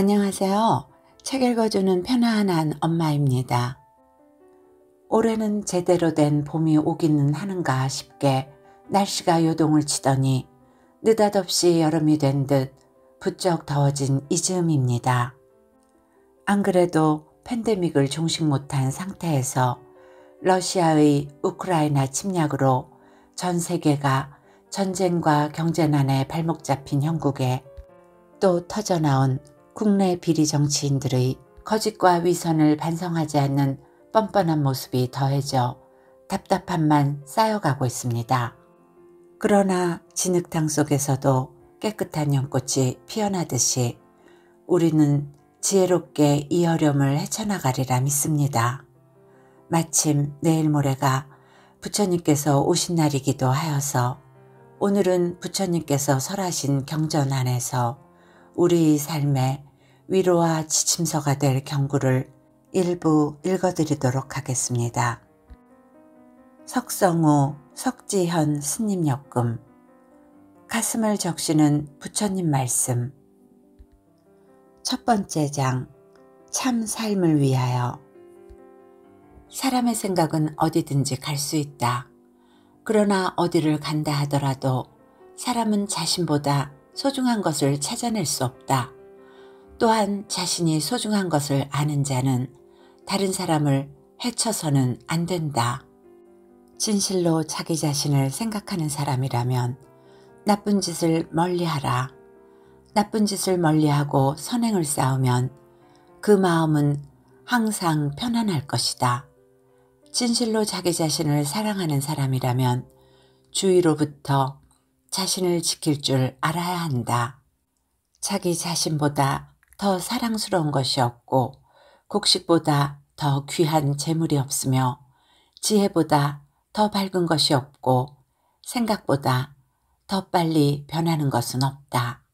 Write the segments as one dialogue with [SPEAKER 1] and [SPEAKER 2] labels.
[SPEAKER 1] 안녕하세요. 책 읽어주는 편안한 엄마입니다. 올해는 제대로 된 봄이 오기는 하는가 싶게 날씨가 요동을 치더니 느닷없이 여름이 된 듯 부쩍 더워진 이즈음입니다. 안 그래도 팬데믹을 종식 못한 상태에서 러시아의 우크라이나 침략으로 전 세계가 전쟁과 경제난에 발목 잡힌 형국에 또 터져나온 국내 비리 정치인들의 거짓과 위선을 반성하지 않는 뻔뻔한 모습이 더해져 답답함만 쌓여가고 있습니다. 그러나 진흙탕 속에서도 깨끗한 연꽃이 피어나듯이 우리는 지혜롭게 이 어려움을 헤쳐나가리라 믿습니다. 마침 내일 모레가 부처님께서 오신 날이기도 하여서 오늘은 부처님께서 설하신 경전 안에서 우리 삶에 위로와 지침서가 될 경구를 일부 읽어드리도록 하겠습니다. 석성호 석지현 스님 역금 가슴을 적시는 부처님 말씀 첫 번째 장 참 삶을 위하여 사람의 생각은 어디든지 갈 수 있다. 그러나 어디를 간다 하더라도 사람은 자신보다 소중한 것을 찾아낼 수 없다. 또한 자신이 소중한 것을 아는 자는 다른 사람을 해쳐서는 안 된다. 진실로 자기 자신을 생각하는 사람이라면 나쁜 짓을 멀리하라. 나쁜 짓을 멀리하고 선행을 쌓으면 그 마음은 항상 편안할 것이다. 진실로 자기 자신을 사랑하는 사람이라면 주위로부터 자신을 지킬 줄 알아야 한다. 자기 자신보다 더 사랑스러운 것이 없고 곡식보다 더 귀한 재물이 없으며 지혜보다 더 밝은 것이 없고 생각보다 더 빨리 변하는 것은 없다.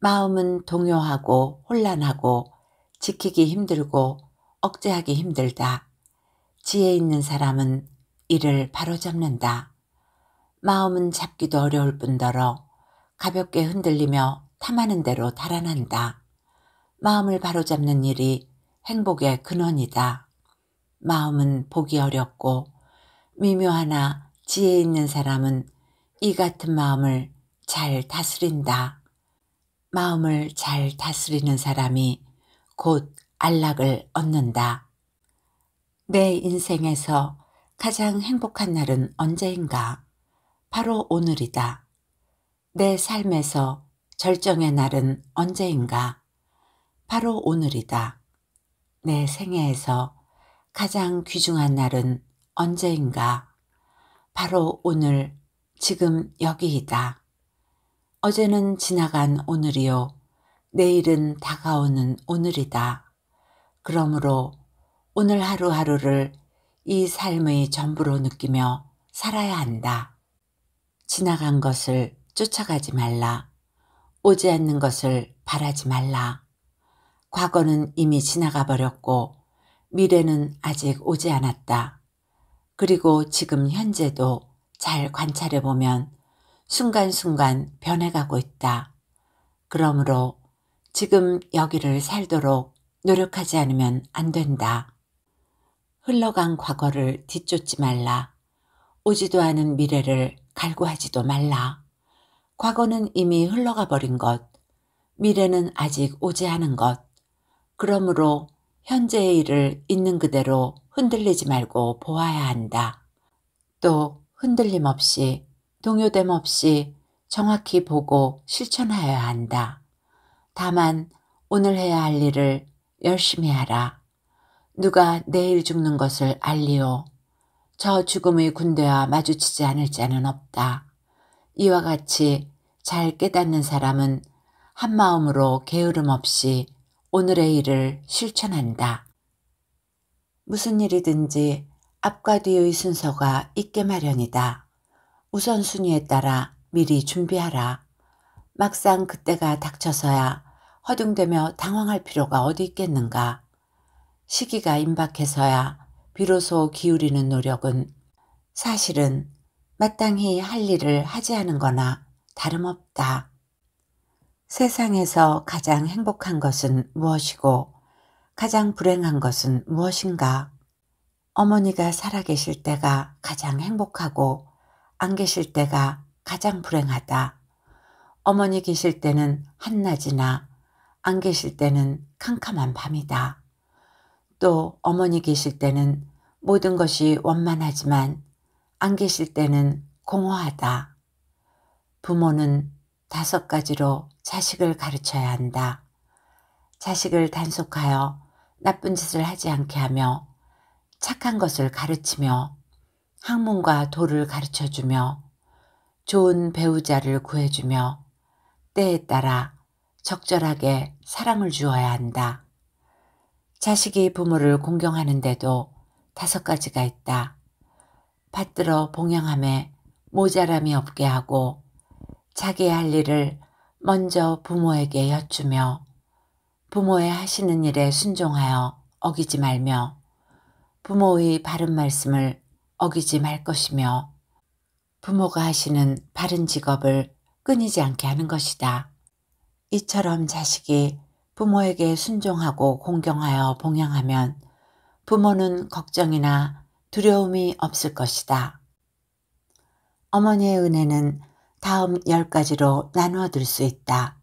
[SPEAKER 1] 마음은 동요하고 혼란하고 지키기 힘들고 억제하기 힘들다. 지혜 있는 사람은 이를 바로잡는다. 마음은 잡기도 어려울 뿐더러 가볍게 흔들리며 탐하는 대로 달아난다. 마음을 바로잡는 일이 행복의 근원이다. 마음은 보기 어렵고 미묘하나 지혜 있는 사람은 이 같은 마음을 잘 다스린다. 마음을 잘 다스리는 사람이 곧 안락을 얻는다. 내 인생에서 가장 행복한 날은 언제인가? 바로 오늘이다. 내 삶에서 절정의 날은 언제인가? 바로 오늘이다. 내 생애에서 가장 귀중한 날은 언제인가? 바로 오늘, 지금 여기이다. 어제는 지나간 오늘이요. 내일은 다가오는 오늘이다. 그러므로 오늘 하루하루를 이 삶의 전부로 느끼며 살아야 한다. 지나간 것을 쫓아가지 말라. 오지 않는 것을 바라지 말라. 과거는 이미 지나가 버렸고 미래는 아직 오지 않았다. 그리고 지금 현재도 잘 관찰해 보면 순간순간 변해가고 있다. 그러므로 지금 여기를 살도록 노력하지 않으면 안 된다. 흘러간 과거를 뒤쫓지 말라. 오지도 않은 미래를 갈구하지도 말라. 과거는 이미 흘러가 버린 것, 미래는 아직 오지 않은 것, 그러므로 현재의 일을 있는 그대로 흔들리지 말고 보아야 한다. 또 흔들림 없이 동요됨 없이 정확히 보고 실천하여야 한다. 다만 오늘 해야 할 일을 열심히 하라. 누가 내일 죽는 것을 알리오. 저 죽음의 군대와 마주치지 않을 자는 없다. 이와 같이 잘 깨닫는 사람은 한마음으로 게으름 없이 오늘의 일을 실천한다. 무슨 일이든지 앞과 뒤의 순서가 있게 마련이다. 우선순위에 따라 미리 준비하라. 막상 그때가 닥쳐서야 허둥대며 당황할 필요가 어디 있겠는가. 시기가 임박해서야 비로소 기울이는 노력은 사실은 마땅히 할 일을 하지 않은 거나 다름없다. 세상에서 가장 행복한 것은 무엇이고 가장 불행한 것은 무엇인가? 어머니가 살아계실 때가 가장 행복하고 안 계실 때가 가장 불행하다. 어머니 계실 때는 한낮이나 안 계실 때는 캄캄한 밤이다. 또 어머니 계실 때는 모든 것이 원만하지만 안 계실 때는 공허하다. 부모는 다섯 가지로 자식을 가르쳐야 한다. 자식을 단속하여 나쁜 짓을 하지 않게 하며 착한 것을 가르치며 학문과 도를 가르쳐주며 좋은 배우자를 구해주며 때에 따라 적절하게 사랑을 주어야 한다. 자식이 부모를 공경하는데도 다섯 가지가 있다. 받들어 봉양함에 모자람이 없게 하고 자기 할 일을 먼저 부모에게 여쭈며 부모의 하시는 일에 순종하여 어기지 말며 부모의 바른 말씀을 어기지 말 것이며 부모가 하시는 바른 직업을 끊이지 않게 하는 것이다. 이처럼 자식이 부모에게 순종하고 공경하여 봉양하면 부모는 걱정이나 두려움이 없을 것이다. 어머니의 은혜는 다음 열 가지로 나누어둘 수 있다.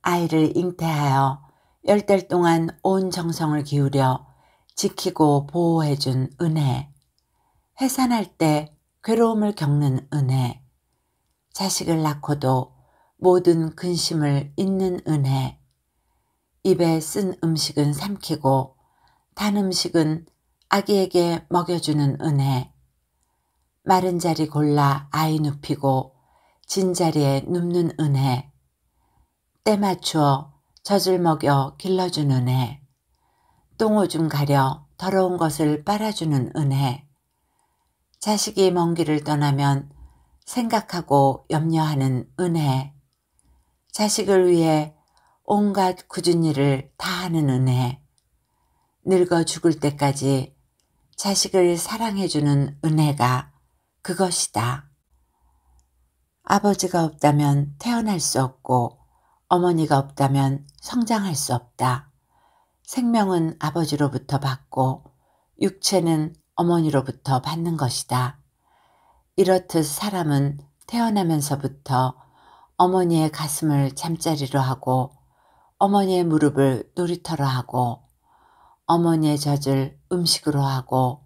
[SPEAKER 1] 아이를 잉태하여 열 달 동안 온 정성을 기울여 지키고 보호해준 은혜. 해산할 때 괴로움을 겪는 은혜. 자식을 낳고도 모든 근심을 잊는 은혜. 입에 쓴 음식은 삼키고 단 음식은 아기에게 먹여주는 은혜. 마른 자리 골라 아이 눕히고 진자리에 눕는 은혜, 때 맞추어 젖을 먹여 길러준 은혜, 똥오줌 가려 더러운 것을 빨아주는 은혜, 자식이 먼 길을 떠나면 생각하고 염려하는 은혜, 자식을 위해 온갖 굳은 일을 다 하는 은혜, 늙어 죽을 때까지 자식을 사랑해주는 은혜가 그것이다. 아버지가 없다면 태어날 수 없고 어머니가 없다면 성장할 수 없다. 생명은 아버지로부터 받고 육체는 어머니로부터 받는 것이다. 이렇듯 사람은 태어나면서부터 어머니의 가슴을 잠자리로 하고 어머니의 무릎을 놀이터로 하고 어머니의 젖을 음식으로 하고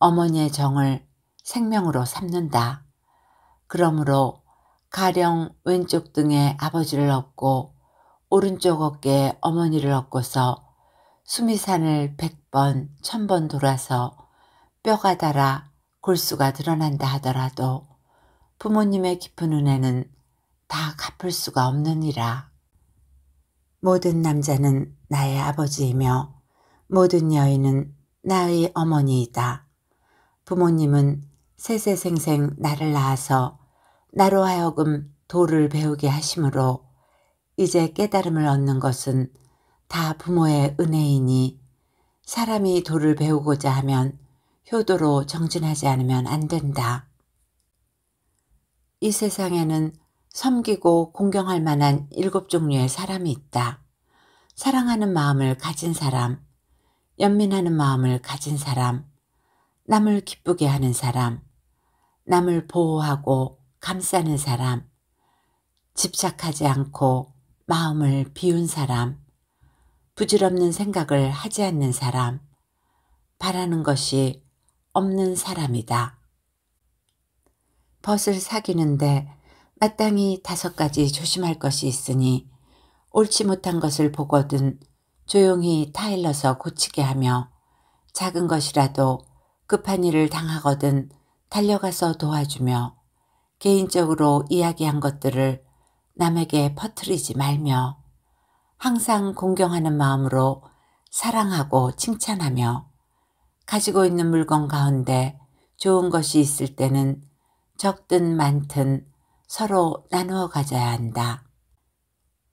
[SPEAKER 1] 어머니의 정을 생명으로 삼는다. 그러므로 가령 왼쪽 등에 아버지를 업고 오른쪽 어깨에 어머니를 업고서 수미산을 백번 천번 돌아서 뼈가 달아 골수가 드러난다 하더라도 부모님의 깊은 은혜는 다 갚을 수가 없느니라. 모든 남자는 나의 아버지이며 모든 여인은 나의 어머니이다. 부모님은 세세생생 나를 낳아서 나로 하여금 도를 배우게 하심으로 이제 깨달음을 얻는 것은 다 부모의 은혜이니 사람이 도를 배우고자 하면 효도로 정진하지 않으면 안 된다. 이 세상에는 섬기고 공경할 만한 일곱 종류의 사람이 있다. 사랑하는 마음을 가진 사람, 연민하는 마음을 가진 사람, 남을 기쁘게 하는 사람, 남을 보호하고 감싸는 사람, 집착하지 않고 마음을 비운 사람, 부질없는 생각을 하지 않는 사람, 바라는 것이 없는 사람이다. 벗을 사귀는데 마땅히 다섯 가지 조심할 것이 있으니 옳지 못한 것을 보거든 조용히 타일러서 고치게 하며 작은 것이라도 급한 일을 당하거든 달려가서 도와주며 개인적으로 이야기한 것들을 남에게 퍼뜨리지 말며 항상 공경하는 마음으로 사랑하고 칭찬하며 가지고 있는 물건 가운데 좋은 것이 있을 때는 적든 많든 서로 나누어 가져야 한다.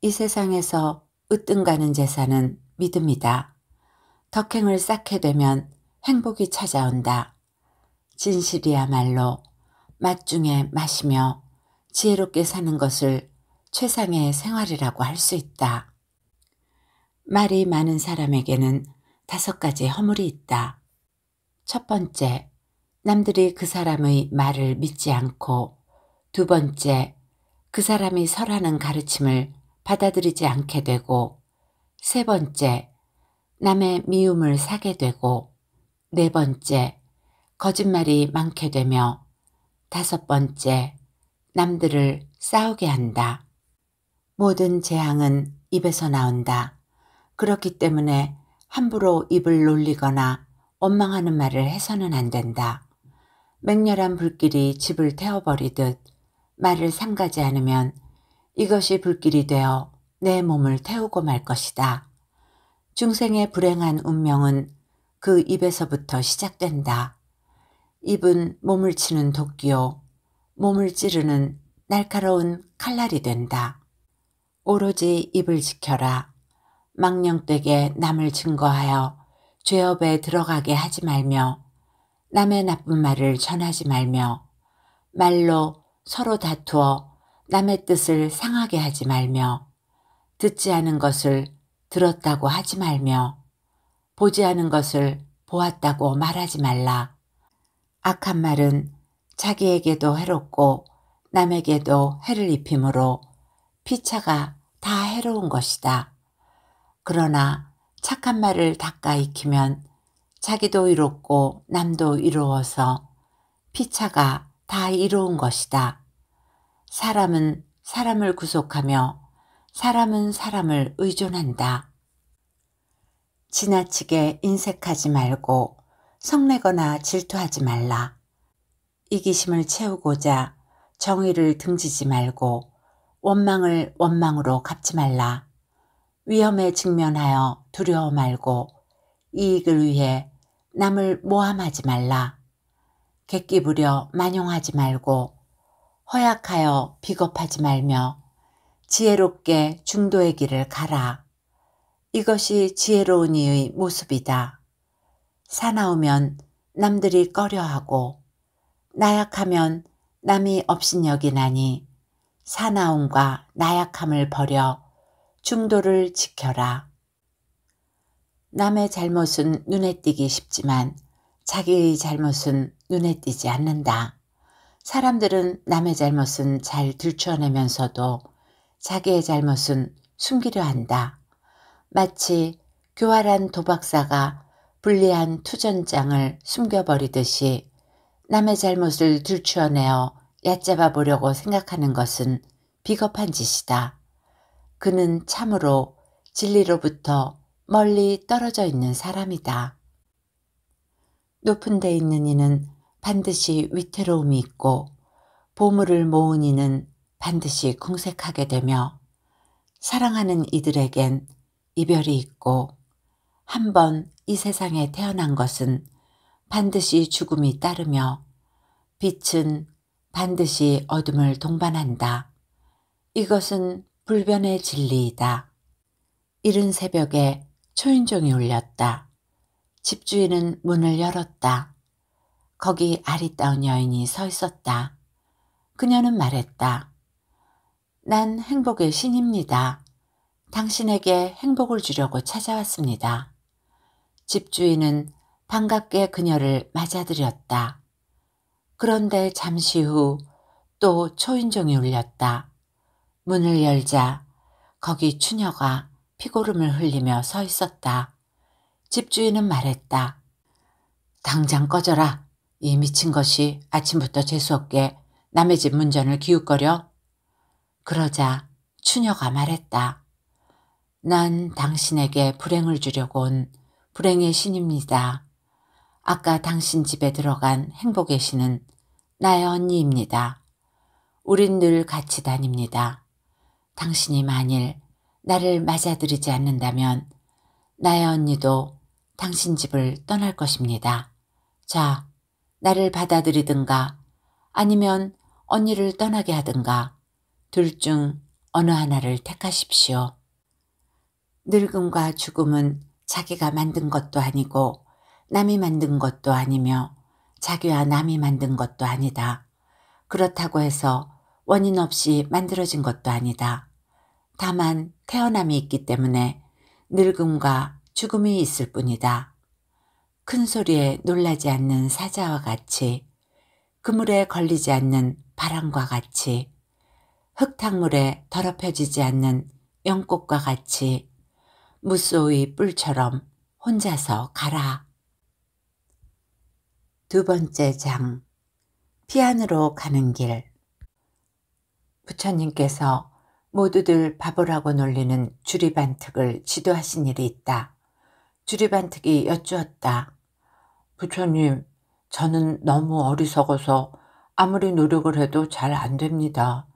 [SPEAKER 1] 이 세상에서 으뜸가는 재산은 믿음이다. 덕행을 쌓게 되면 행복이 찾아온다. 진실이야말로 맛중에 마시며 지혜롭게 사는 것을 최상의 생활이라고 할 수 있다. 말이 많은 사람에게는 다섯 가지 허물이 있다. 첫 번째, 남들이 그 사람의 말을 믿지 않고 두 번째, 그 사람이 설하는 가르침을 받아들이지 않게 되고 세 번째, 남의 미움을 사게 되고 네 번째, 거짓말이 많게 되며 다섯 번째, 남들을 싸우게 한다. 모든 재앙은 입에서 나온다. 그렇기 때문에 함부로 입을 놀리거나 원망하는 말을 해서는 안 된다. 맹렬한 불길이 집을 태워버리듯 말을 삼가지 않으면 이것이 불길이 되어 내 몸을 태우고 말 것이다. 중생의 불행한 운명은 그 입에서부터 시작된다. 입은 몸을 치는 도끼요 몸을 찌르는 날카로운 칼날이 된다. 오로지 입을 지켜라. 망령되게 남을 증거하여 죄업에 들어가게 하지 말며 남의 나쁜 말을 전하지 말며 말로 서로 다투어 남의 뜻을 상하게 하지 말며 듣지 않은 것을 들었다고 하지 말며 보지 않은 것을 보았다고 말하지 말라. 악한 말은 자기에게도 해롭고 남에게도 해를 입힘으로 피차가 다 해로운 것이다. 그러나 착한 말을 닦아 익히면 자기도 이롭고 남도 이로워서 피차가 다 이로운 것이다. 사람은 사람을 구속하며 사람은 사람을 의존한다. 지나치게 인색하지 말고 성내거나 질투하지 말라. 이기심을 채우고자 정의를 등지지 말고 원망을 원망으로 갚지 말라. 위험에 직면하여 두려워 말고 이익을 위해 남을 모함하지 말라. 객기 부려 만용하지 말고 허약하여 비겁하지 말며 지혜롭게 중도의 길을 가라. 이것이 지혜로운 이의 모습이다. 사나우면 남들이 꺼려하고 나약하면 남이 없인 여기나니 사나움과 나약함을 버려 중도를 지켜라. 남의 잘못은 눈에 띄기 쉽지만 자기의 잘못은 눈에 띄지 않는다. 사람들은 남의 잘못은 잘 들춰내면서도 자기의 잘못은 숨기려 한다. 마치 교활한 도박사가 불리한 투전장을 숨겨버리듯이 남의 잘못을 들추어내어 얕잡아 보려고 생각하는 것은 비겁한 짓이다. 그는 참으로 진리로부터 멀리 떨어져 있는 사람이다. 높은 데 있는 이는 반드시 위태로움이 있고 보물을 모은 이는 반드시 궁색하게 되며 사랑하는 이들에겐 이별이 있고 한번이 세상에 태어난 것은 반드시 죽음이 따르며 빛은 반드시 어둠을 동반한다. 이것은 불변의 진리이다. 이른 새벽에 초인종이 울렸다. 집주인은 문을 열었다. 거기 아리따운 여인이 서 있었다. 그녀는 말했다. 난 행복의 신입니다. 당신에게 행복을 주려고 찾아왔습니다. 집주인은 반갑게 그녀를 맞아들였다. 그런데 잠시 후 또 초인종이 울렸다. 문을 열자 거기 추녀가 피고름을 흘리며 서 있었다. 집주인은 말했다. 당장 꺼져라. 이 미친 것이 아침부터 재수없게 남의 집 문전을 기웃거려. 그러자 추녀가 말했다. 난 당신에게 불행을 주려고 온 불행의 신입니다. 아까 당신 집에 들어간 행복의 신은 나의 언니입니다. 우린 늘 같이 다닙니다. 당신이 만일 나를 맞아들이지 않는다면 나의 언니도 당신 집을 떠날 것입니다. 자, 나를 받아들이든가 아니면 언니를 떠나게 하든가 둘 중 어느 하나를 택하십시오. 늙음과 죽음은 자기가 만든 것도 아니고 남이 만든 것도 아니며 자기와 남이 만든 것도 아니다. 그렇다고 해서 원인 없이 만들어진 것도 아니다. 다만 태어남이 있기 때문에 늙음과 죽음이 있을 뿐이다. 큰 소리에 놀라지 않는 사자와 같이 그물에 걸리지 않는 바람과 같이 흙탕물에 더럽혀지지 않는 연꽃과 같이 무쏘의 뿔처럼 혼자서 가라. 두 번째 장 피안으로 가는 길 부처님께서 모두들 바보라고 놀리는 주리반특을 지도하신 일이 있다. 주리반특이 여쭈었다. 부처님, 저는 너무 어리석어서 아무리 노력을 해도 잘 안 됩니다.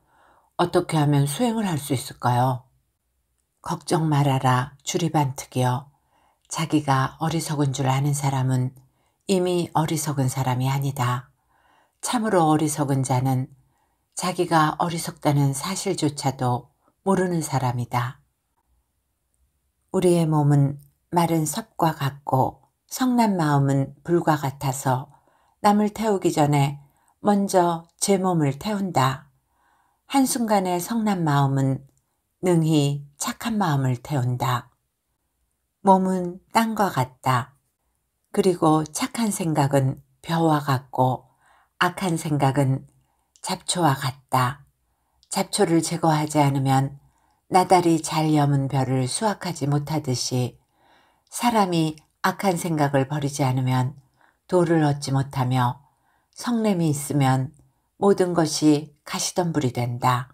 [SPEAKER 1] 어떻게 하면 수행을 할 수 있을까요? 걱정 말아라 주리반특이여 자기가 어리석은 줄 아는 사람은 이미 어리석은 사람이 아니다. 참으로 어리석은 자는 자기가 어리석다는 사실조차도 모르는 사람이다. 우리의 몸은 마른 섭과 같고 성난 마음은 불과 같아서 남을 태우기 전에 먼저 제 몸을 태운다. 한순간에 성난 마음은 능히 착한 마음을 태운다. 몸은 땅과 같다. 그리고 착한 생각은 벼와 같고 악한 생각은 잡초와 같다. 잡초를 제거하지 않으면 나달이 잘 여문 벼를 수확하지 못하듯이 사람이 악한 생각을 버리지 않으면 도를 얻지 못하며 성냄이 있으면 모든 것이 가시덤불이 된다.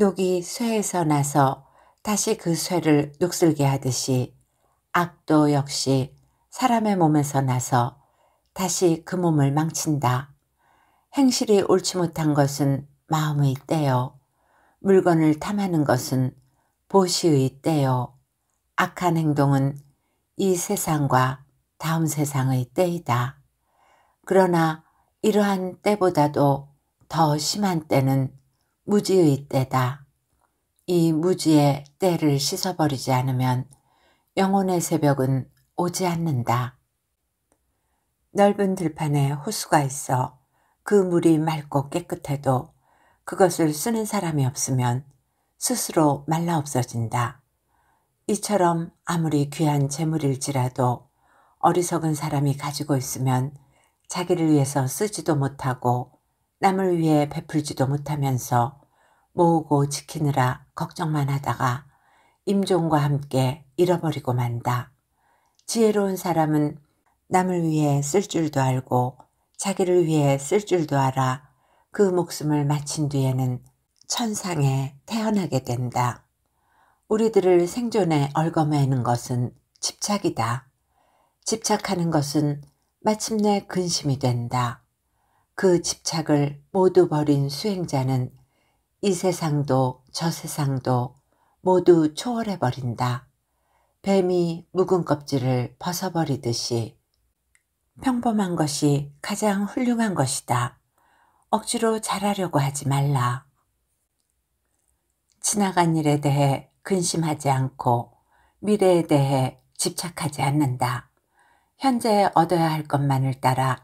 [SPEAKER 1] 녹이 쇠에서 나서 다시 그 쇠를 육슬게 하듯이 악도 역시 사람의 몸에서 나서 다시 그 몸을 망친다. 행실이 옳지 못한 것은 마음의 때요. 물건을 탐하는 것은 보시의 때요. 악한 행동은 이 세상과 다음 세상의 때이다. 그러나 이러한 때보다도 더 심한 때는 무지의 때다. 이 무지의 때를 씻어버리지 않으면 영혼의 새벽은 오지 않는다. 넓은 들판에 호수가 있어 그 물이 맑고 깨끗해도 그것을 쓰는 사람이 없으면 스스로 말라 없어진다. 이처럼 아무리 귀한 재물일지라도 어리석은 사람이 가지고 있으면 자기를 위해서 쓰지도 못하고 남을 위해 베풀지도 못하면서 모으고 지키느라 걱정만 하다가 임종과 함께 잃어버리고 만다. 지혜로운 사람은 남을 위해 쓸 줄도 알고 자기를 위해 쓸 줄도 알아 그 목숨을 마친 뒤에는 천상에 태어나게 된다. 우리들을 생존에 얽어매는 것은 집착이다. 집착하는 것은 마침내 근심이 된다. 그 집착을 모두 버린 수행자는 이 세상도 저 세상도 모두 초월해버린다. 뱀이 묵은 껍질을 벗어버리듯이 평범한 것이 가장 훌륭한 것이다. 억지로 잘하려고 하지 말라. 지나간 일에 대해 근심하지 않고 미래에 대해 집착하지 않는다. 현재 얻어야 할 것만을 따라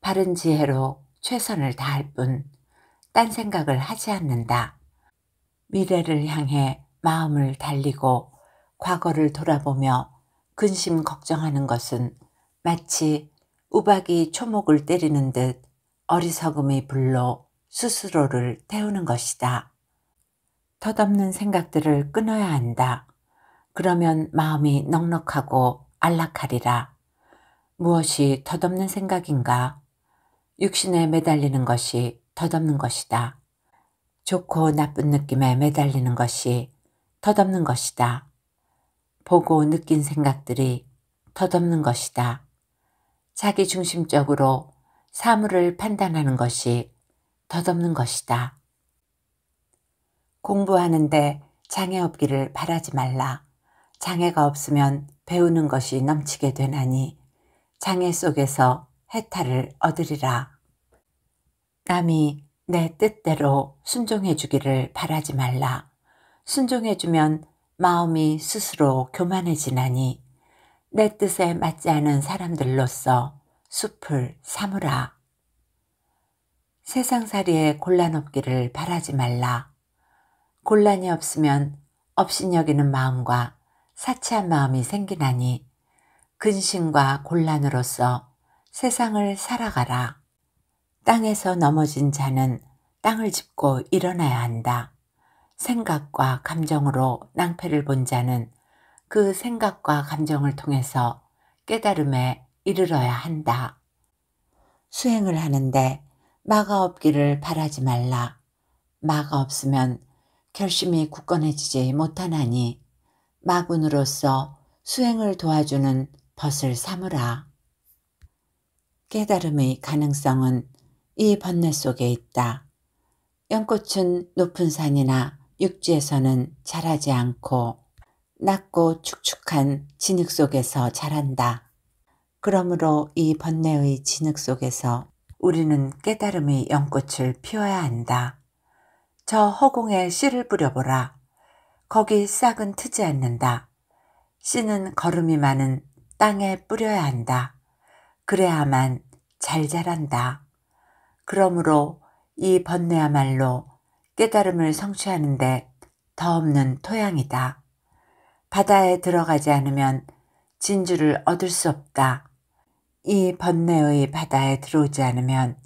[SPEAKER 1] 바른 지혜로 최선을 다할 뿐딴 생각을 하지 않는다. 미래를 향해 마음을 달리고 과거를 돌아보며 근심 걱정하는 것은 마치 우박이 초목을 때리는 듯 어리석음이 불로 스스로를 태우는 것이다. 덧없는 생각들을 끊어야 한다. 그러면 마음이 넉넉하고 안락하리라. 무엇이 덧없는 생각인가? 육신에 매달리는 것이 덧없는 것이다. 좋고 나쁜 느낌에 매달리는 것이 덧없는 것이다. 보고 느낀 생각들이 덧없는 것이다. 자기 중심적으로 사물을 판단하는 것이 덧없는 것이다. 공부하는데 장애 없기를 바라지 말라. 장애가 없으면 배우는 것이 넘치게 되나니 장애 속에서 해탈을 얻으리라. 남이 내 뜻대로 순종해 주기를 바라지 말라. 순종해 주면 마음이 스스로 교만해지나니 내 뜻에 맞지 않은 사람들로서 숲을 삼으라. 세상살이에 곤란 없기를 바라지 말라. 곤란이 없으면 업신여기는 마음과 사치한 마음이 생기나니 근심과 곤란으로서 세상을 살아가라. 땅에서 넘어진 자는 땅을 짚고 일어나야 한다. 생각과 감정으로 낭패를 본 자는 그 생각과 감정을 통해서 깨달음에 이르러야 한다. 수행을 하는데 마가 없기를 바라지 말라. 마가 없으면 결심이 굳건해지지 못하나니 마군으로서 수행을 도와주는 벗을 삼으라. 깨달음의 가능성은 이 번뇌 속에 있다. 연꽃은 높은 산이나 육지에서는 자라지 않고 낮고 축축한 진흙 속에서 자란다. 그러므로 이 번뇌의 진흙 속에서 우리는 깨달음의 연꽃을 피워야 한다. 저 허공에 씨를 뿌려보라. 거기 싹은 트지 않는다. 씨는 걸음이 많은 땅에 뿌려야 한다. 그래야만 잘 자란다. 그러므로 이 번뇌야말로 깨달음을 성취하는데 더없는 토양이다. 바다에 들어가지 않으면 진주를 얻을 수 없다. 이 번뇌의 바다에 들어오지 않으면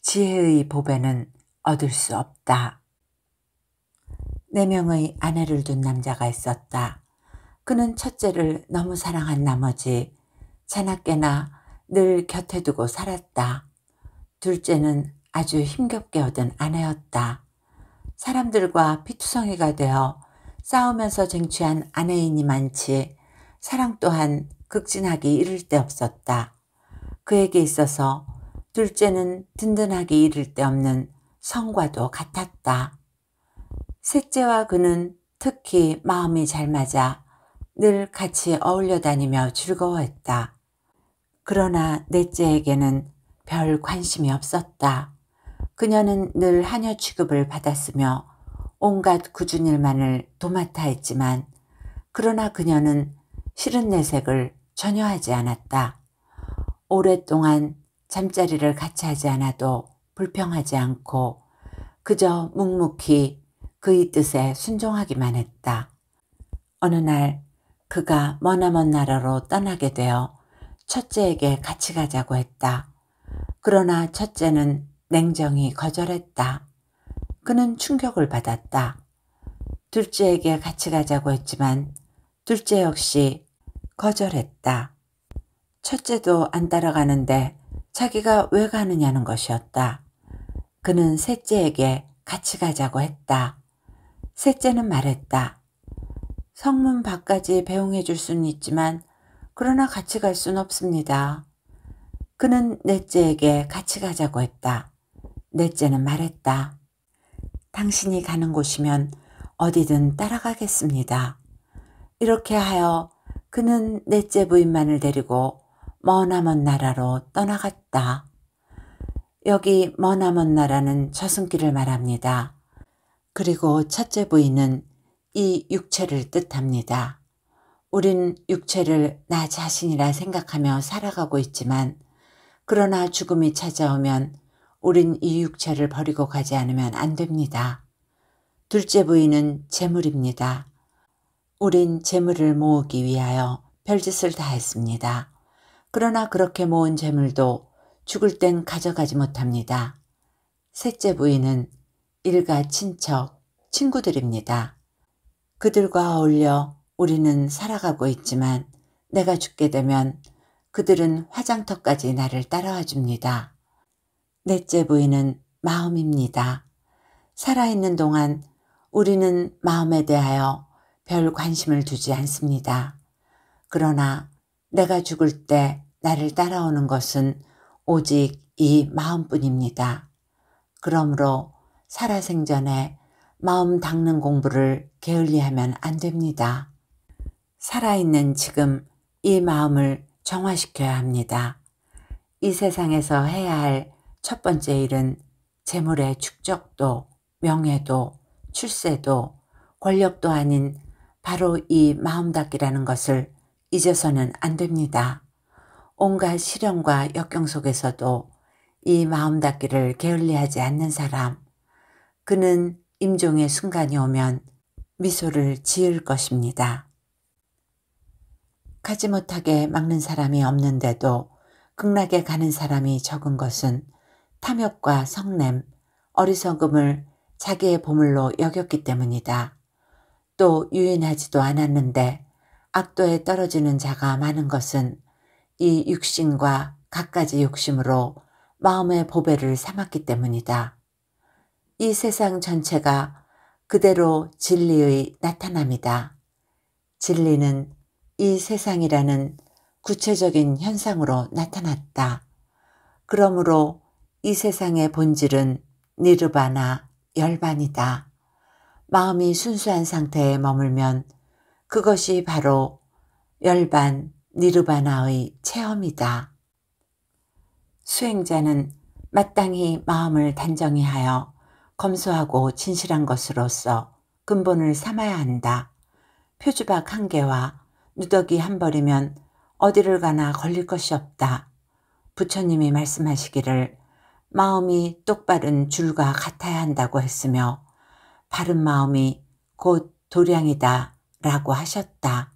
[SPEAKER 1] 지혜의 보배는 얻을 수 없다. 네 명의 아내를 둔 남자가 있었다. 그는 첫째를 너무 사랑한 나머지 자나깨나 늘 곁에 두고 살았다. 둘째는 아주 힘겹게 얻은 아내였다. 사람들과 피투성이가 되어 싸우면서 쟁취한 아내인이 많지 사랑 또한 극진하기 이를 데 없었다. 그에게 있어서 둘째는 든든하기 이를 데 없는 성과도 같았다. 셋째와 그는 특히 마음이 잘 맞아 늘 같이 어울려 다니며 즐거워했다. 그러나 넷째에게는 별 관심이 없었다. 그녀는 늘 하녀 취급을 받았으며 온갖 굳은 일만을 도맡아 했지만 그러나 그녀는 싫은 내색을 전혀 하지 않았다. 오랫동안 잠자리를 같이 하지 않아도 불평하지 않고 그저 묵묵히 그의 뜻에 순종하기만 했다. 어느 날 그가 머나먼 나라로 떠나게 되어 첫째에게 같이 가자고 했다. 그러나 첫째는 냉정히 거절했다. 그는 충격을 받았다. 둘째에게 같이 가자고 했지만 둘째 역시 거절했다. 첫째도 안 따라가는데 자기가 왜 가느냐는 것이었다. 그는 셋째에게 같이 가자고 했다. 셋째는 말했다. 성문 밖까지 배웅해 줄 수는 있지만 그러나 같이 갈 수는 없습니다. 그는 넷째에게 같이 가자고 했다. 넷째는 말했다. 당신이 가는 곳이면 어디든 따라가겠습니다. 이렇게 하여 그는 넷째 부인만을 데리고 머나먼 나라로 떠나갔다. 여기 머나먼 나라는 저승길을 말합니다. 그리고 첫째 부인은 이 육체를 뜻합니다. 우린 육체를 나 자신이라 생각하며 살아가고 있지만 그러나 죽음이 찾아오면 우린 이 육체를 버리고 가지 않으면 안 됩니다. 둘째 부인은 재물입니다. 우린 재물을 모으기 위하여 별짓을 다 했습니다. 그러나 그렇게 모은 재물도 죽을 땐 가져가지 못합니다. 셋째 부인은 일가 친척, 친구들입니다. 그들과 어울려 우리는 살아가고 있지만 내가 죽게 되면 그들은 화장터까지 나를 따라와 줍니다. 넷째 부인은 마음입니다. 살아있는 동안 우리는 마음에 대하여 별 관심을 두지 않습니다. 그러나 내가 죽을 때 나를 따라오는 것은 오직 이 마음뿐입니다. 그러므로 살아생전에 마음 닦는 공부를 게을리하면 안 됩니다. 살아있는 지금 이 마음을 정화시켜야 합니다. 이 세상에서 해야 할 첫 번째 일은 재물의 축적도, 명예도, 출세도, 권력도 아닌 바로 이 마음 닦이라는 것을 잊어서는 안 됩니다. 온갖 시련과 역경 속에서도 이 마음 닦기를 게을리하지 않는 사람, 그는 임종의 순간이 오면 미소를 지을 것입니다. 가지 못하게 막는 사람이 없는데도 극락에 가는 사람이 적은 것은 탐욕과 성냄, 어리석음을 자기의 보물로 여겼기 때문이다. 또 유인하지도 않았는데 악도에 떨어지는 자가 많은 것은 이 육신과 갖가지 욕심으로 마음의 보배를 삼았기 때문이다. 이 세상 전체가 그대로 진리의 나타남이다. 진리는 이 세상이라는 구체적인 현상으로 나타났다. 그러므로 이 세상의 본질은 니르바나 열반이다. 마음이 순수한 상태에 머물면 그것이 바로 열반 니르바나의 체험이다. 수행자는 마땅히 마음을 단정히 하여 검소하고 진실한 것으로서 근본을 삼아야 한다. 표주박 한계와 누더기 한 벌이면 어디를 가나 걸릴 것이 없다. 부처님이 말씀하시기를 마음이 똑바른 줄과 같아야 한다고 했으며 바른 마음이 곧 도량이다 라고 하셨다.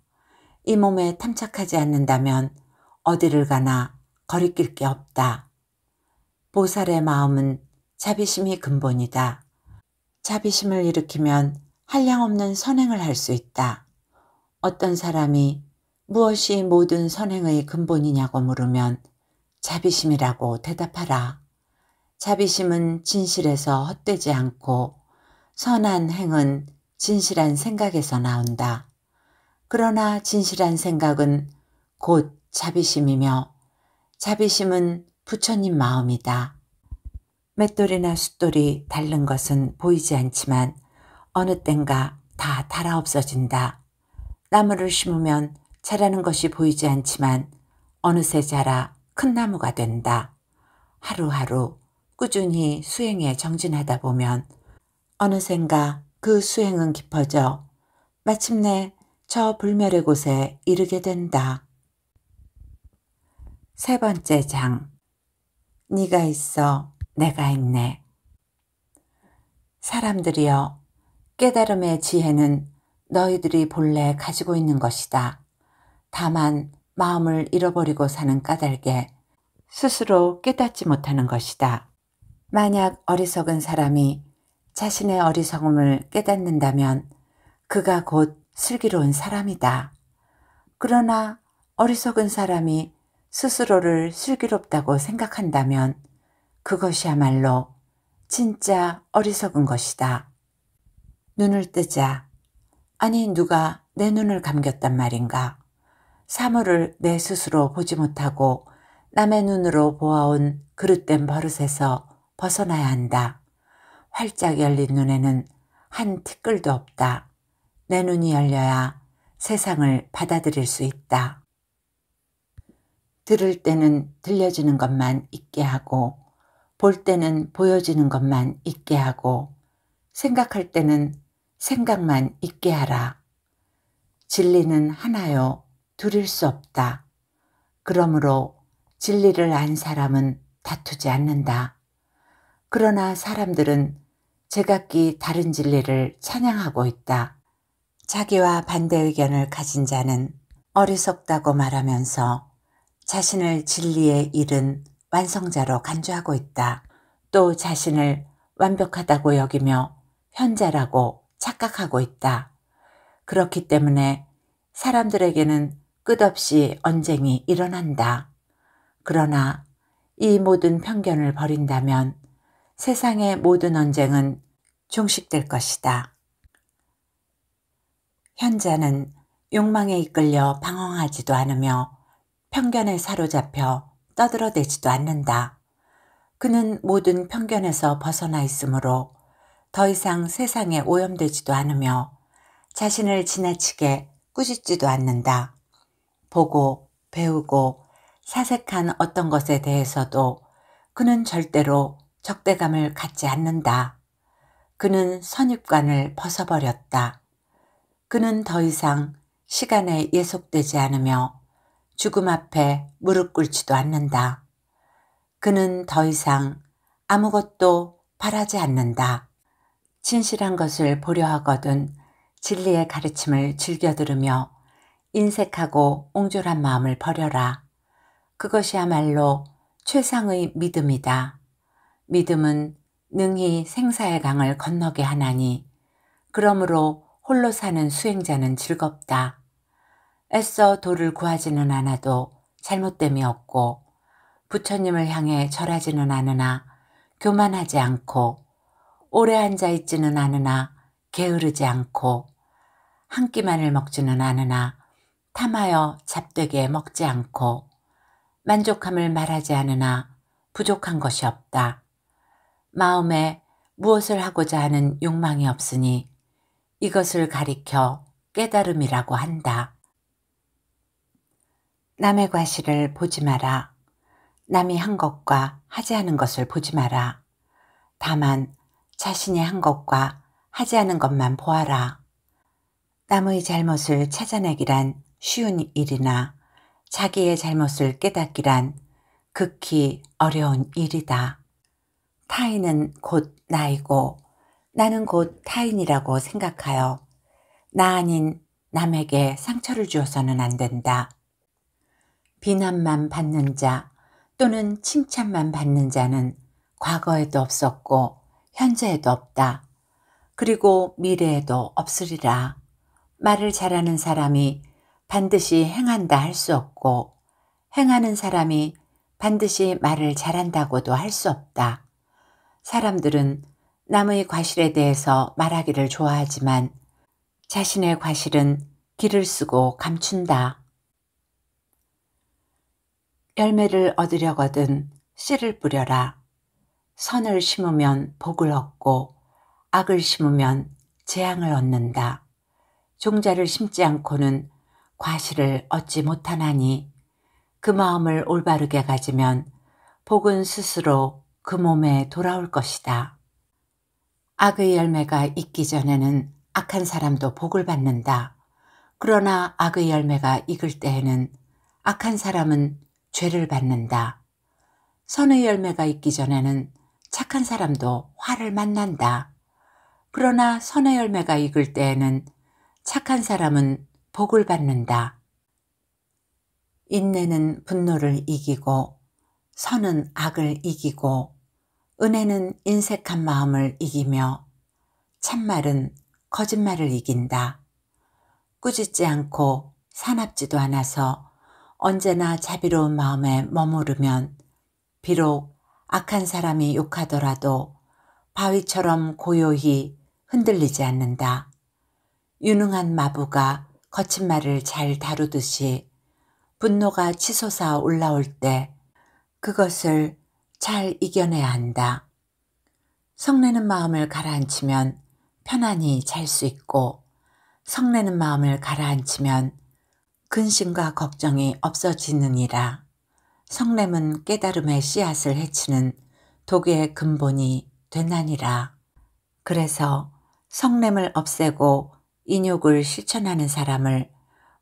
[SPEAKER 1] 이 몸에 탐착하지 않는다면 어디를 가나 거리낄 게 없다. 보살의 마음은 자비심이 근본이다. 자비심을 일으키면 한량없는 선행을 할 수 있다. 어떤 사람이 무엇이 모든 선행의 근본이냐고 물으면 자비심이라고 대답하라. 자비심은 진실에서 헛되지 않고 선한 행은 진실한 생각에서 나온다. 그러나 진실한 생각은 곧 자비심이며 자비심은 부처님 마음이다. 맷돌이나 숫돌이 닳는 것은 보이지 않지만 어느 땐가 다닳아 없어진다. 나무를 심으면 자라는 것이 보이지 않지만 어느새 자라 큰 나무가 된다. 하루하루 꾸준히 수행에 정진하다 보면 어느샌가 그 수행은 깊어져 마침내 저 불멸의 곳에 이르게 된다. 세 번째 장 네가 있어 내가 있네. 사람들이여 깨달음의 지혜는 너희들이 본래 가지고 있는 것이다. 다만 마음을 잃어버리고 사는 까닭에 스스로 깨닫지 못하는 것이다. 만약 어리석은 사람이 자신의 어리석음을 깨닫는다면 그가 곧 슬기로운 사람이다. 그러나 어리석은 사람이 스스로를 슬기롭다고 생각한다면 그것이야말로 진짜 어리석은 것이다. 눈을 뜨자 아니 누가 내 눈을 감겼단 말인가. 사물을 내 스스로 보지 못하고 남의 눈으로 보아온 그릇된 버릇에서 벗어나야 한다. 활짝 열린 눈에는 한 티끌도 없다. 내 눈이 열려야 세상을 받아들일 수 있다. 들을 때는 들려지는 것만 있게 하고 볼 때는 보여지는 것만 있게 하고 생각할 때는 생각만 있게 하라. 진리는 하나요. 둘일 수 없다. 그러므로 진리를 안 사람은 다투지 않는다. 그러나 사람들은 제각기 다른 진리를 찬양하고 있다. 자기와 반대 의견을 가진 자는 어리석다고 말하면서 자신을 진리의 일은 완성자로 간주하고 있다. 또 자신을 완벽하다고 여기며 현자라고 착각하고 있다. 그렇기 때문에 사람들에게는 끝없이 언쟁이 일어난다. 그러나 이 모든 편견을 버린다면 세상의 모든 언쟁은 종식될 것이다. 현자는 욕망에 이끌려 방황하지도 않으며 편견에 사로잡혀 떠들어대지도 않는다. 그는 모든 편견에서 벗어나 있으므로 더 이상 세상에 오염되지도 않으며 자신을 지나치게 꾸짖지도 않는다. 보고 배우고 사색한 어떤 것에 대해서도 그는 절대로 적대감을 갖지 않는다. 그는 선입관을 벗어버렸다. 그는 더 이상 시간에 예속되지 않으며 죽음 앞에 무릎 꿇지도 않는다. 그는 더 이상 아무것도 바라지 않는다. 진실한 것을 보려 하거든 진리의 가르침을 즐겨 들으며 인색하고 옹졸한 마음을 버려라. 그것이야말로 최상의 믿음이다. 믿음은 능히 생사의 강을 건너게 하나니 그러므로 홀로 사는 수행자는 즐겁다. 애써 도를 구하지는 않아도 잘못됨이 없고 부처님을 향해 절하지는 않으나 교만하지 않고 오래 앉아 있지는 않으나 게으르지 않고 한 끼만을 먹지는 않으나 탐하여 잡되게 먹지 않고 만족함을 말하지 않으나 부족한 것이 없다. 마음에 무엇을 하고자 하는 욕망이 없으니 이것을 가리켜 깨달음이라고 한다. 남의 과실을 보지 마라. 남이 한 것과 하지 않은 것을 보지 마라. 다만 자신이 한 것과 하지 않은 것만 보아라. 남의 잘못을 찾아내기란 쉬운 일이나 자기의 잘못을 깨닫기란 극히 어려운 일이다. 타인은 곧 나이고 나는 곧 타인이라고 생각하여 나 아닌 남에게 상처를 주어서는 안 된다. 비난만 받는 자 또는 칭찬만 받는 자는 과거에도 없었고 현재에도 없다. 그리고 미래에도 없으리라. 말을 잘하는 사람이 반드시 행한다 할 수 없고 행하는 사람이 반드시 말을 잘한다고도 할 수 없다. 사람들은 남의 과실에 대해서 말하기를 좋아하지만 자신의 과실은 길을 쓰고 감춘다. 열매를 얻으려거든 씨를 뿌려라. 선을 심으면 복을 얻고 악을 심으면 재앙을 얻는다. 종자를 심지 않고는 과실을 얻지 못하나니 그 마음을 올바르게 가지면 복은 스스로 그 몸에 돌아올 것이다. 악의 열매가 익기 전에는 악한 사람도 복을 받는다. 그러나 악의 열매가 익을 때에는 악한 사람은 죄를 받는다. 선의 열매가 익기 전에는 착한 사람도 화를 만난다. 그러나 선의 열매가 익을 때에는 착한 사람은 복을 받는다. 인내는 분노를 이기고 선은 악을 이기고 은혜는 인색한 마음을 이기며 참말은 거짓말을 이긴다. 꾸짖지 않고 사납지도 않아서 언제나 자비로운 마음에 머무르면 비록 악한 사람이 욕하더라도 바위처럼 고요히 흔들리지 않는다. 유능한 마부가 거친 말을 잘 다루듯이 분노가 치솟아 올라올 때 그것을 잘 이겨내야 한다. 성내는 마음을 가라앉히면 편안히 잘 수 있고 성내는 마음을 가라앉히면 근심과 걱정이 없어지느니라. 성냄은 깨달음의 씨앗을 해치는 독의 근본이 되나니라. 그래서 성냄을 없애고 인욕을 실천하는 사람을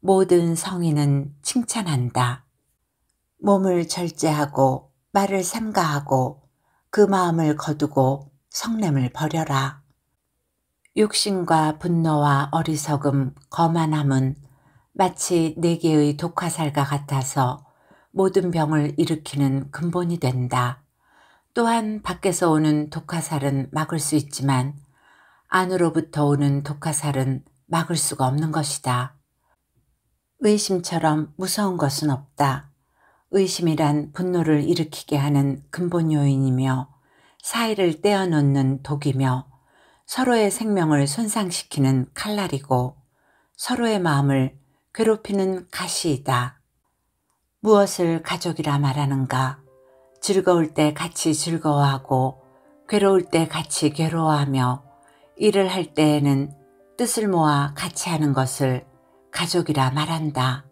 [SPEAKER 1] 모든 성인은 칭찬한다. 몸을 절제하고 말을 삼가하고 그 마음을 거두고 성냄을 버려라. 육신과 분노와 어리석음, 거만함은 마치 네 개의 독화살과 같아서 모든 병을 일으키는 근본이 된다. 또한 밖에서 오는 독화살은 막을 수 있지만 안으로부터 오는 독화살은 막을 수가 없는 것이다. 의심처럼 무서운 것은 없다. 의심이란 분노를 일으키게 하는 근본 요인이며 사이를 떼어놓는 독이며 서로의 생명을 손상시키는 칼날이고 서로의 마음을 괴롭히는 가시이다. 무엇을 가족이라 말하는가? 즐거울 때 같이 즐거워하고 괴로울 때 같이 괴로워하며 일을 할 때에는 뜻을 모아 같이 하는 것을 가족이라 말한다.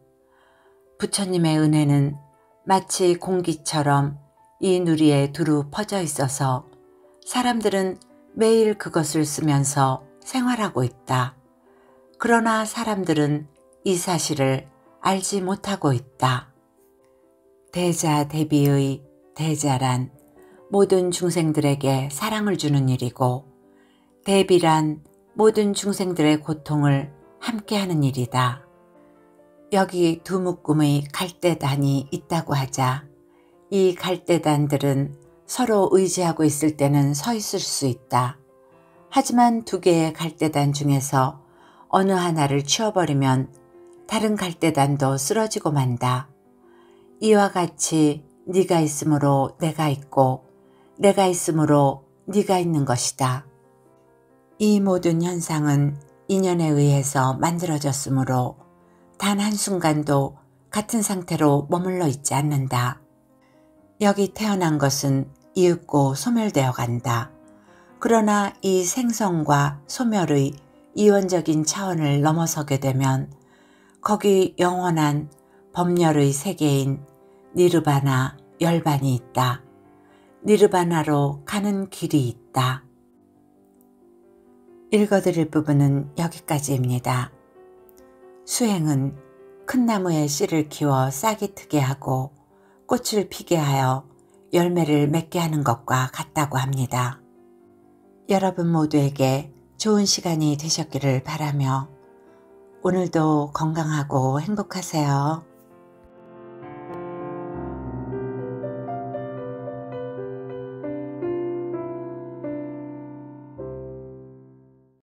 [SPEAKER 1] 부처님의 은혜는 마치 공기처럼 이 누리에 두루 퍼져 있어서 사람들은 매일 그것을 쓰면서 생활하고 있다. 그러나 사람들은 이 사실을 알지 못하고 있다. 대자 대비의 대자란 모든 중생들에게 사랑을 주는 일이고 대비란 모든 중생들의 고통을 함께하는 일이다. 여기 두 묶음의 갈대단이 있다고 하자 이 갈대단들은 서로 의지하고 있을 때는 서 있을 수 있다. 하지만 두 개의 갈대단 중에서 어느 하나를 치워버리면 다른 갈대단도 쓰러지고 만다. 이와 같이 네가 있으므로 내가 있고 내가 있으므로 네가 있는 것이다. 이 모든 현상은 인연에 의해서 만들어졌으므로 단 한순간도 같은 상태로 머물러 있지 않는다. 여기 태어난 것은 이윽고 소멸되어 간다. 그러나 이 생성과 소멸의 이원적인 차원을 넘어서게 되면 거기 영원한 법렬의 세계인 니르바나 열반이 있다. 니르바나로 가는 길이 있다. 읽어드릴 부분은 여기까지입니다. 수행은 큰 나무에 씨를 키워 싹이 트게 하고 꽃을 피게 하여 열매를 맺게 하는 것과 같다고 합니다. 여러분 모두에게 좋은 시간이 되셨기를 바라며 오늘도 건강하고 행복하세요.